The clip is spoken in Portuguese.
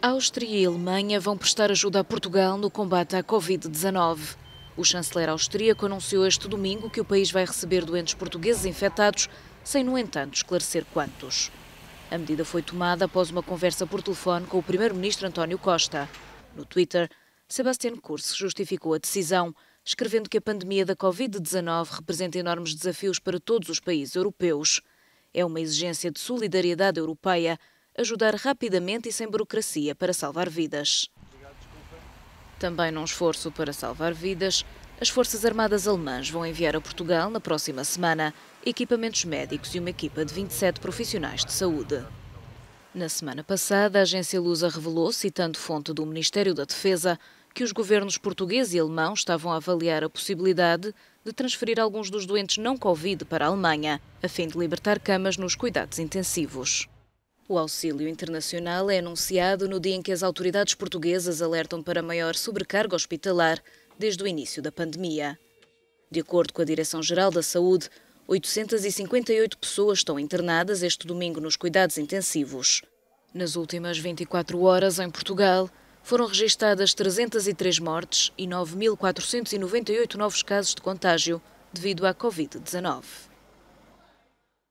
A Áustria e a Alemanha vão prestar ajuda a Portugal no combate à Covid-19. O chanceler austríaco anunciou este domingo que o país vai receber doentes portugueses infectados, sem, no entanto, esclarecer quantos. A medida foi tomada após uma conversa por telefone com o primeiro-ministro António Costa. No Twitter, Sebastian Kurz justificou a decisão, escrevendo que a pandemia da Covid-19 representa enormes desafios para todos os países europeus. É uma exigência de solidariedade europeia ajudar rapidamente e sem burocracia para salvar vidas. Também num esforço para salvar vidas, as Forças Armadas Alemãs vão enviar a Portugal, na próxima semana, equipamentos médicos e uma equipa de 27 profissionais de saúde. Na semana passada, a agência Lusa revelou, citando fonte do Ministério da Defesa, que os governos português e alemão estavam a avaliar a possibilidade de transferir alguns dos doentes não Covid para a Alemanha, a fim de libertar camas nos cuidados intensivos. O auxílio internacional é anunciado no dia em que as autoridades portuguesas alertam para maior sobrecarga hospitalar desde o início da pandemia. De acordo com a Direção-Geral da Saúde, 858 pessoas estão internadas este domingo nos cuidados intensivos. Nas últimas 24 horas, em Portugal, foram registadas 303 mortes e 9.498 novos casos de contágio devido à Covid-19.